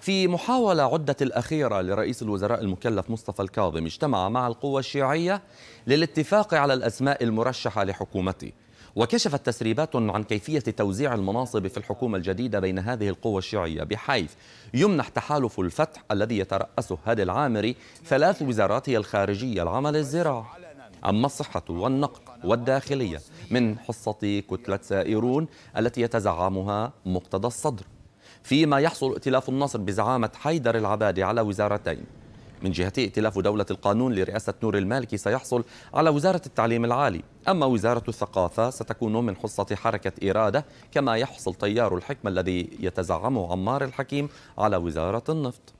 في محاولة عدت الأخيرة لرئيس الوزراء المكلف مصطفى الكاظم اجتمع مع القوى الشيعية للاتفاق على الأسماء المرشحة لحكومته وكشفت تسريبات عن كيفية توزيع المناصب في الحكومة الجديدة بين هذه القوى الشيعية بحيث يمنح تحالف الفتح الذي يترأسه هادي العامري ثلاث وزارات هي الخارجية العمل الزراعة أما الصحة والنقد والداخلية من حصة كتلة سائرون التي يتزعمها مقتدى الصدر فيما يحصل ائتلاف النصر بزعامة حيدر العبادي على وزارتين من جهة ائتلاف دولة القانون لرئاسة نور المالكي سيحصل على وزارة التعليم العالي أما وزارة الثقافة ستكون من حصة حركة إرادة كما يحصل تيار الحكمة الذي يتزعمه عمار الحكيم على وزارة النفط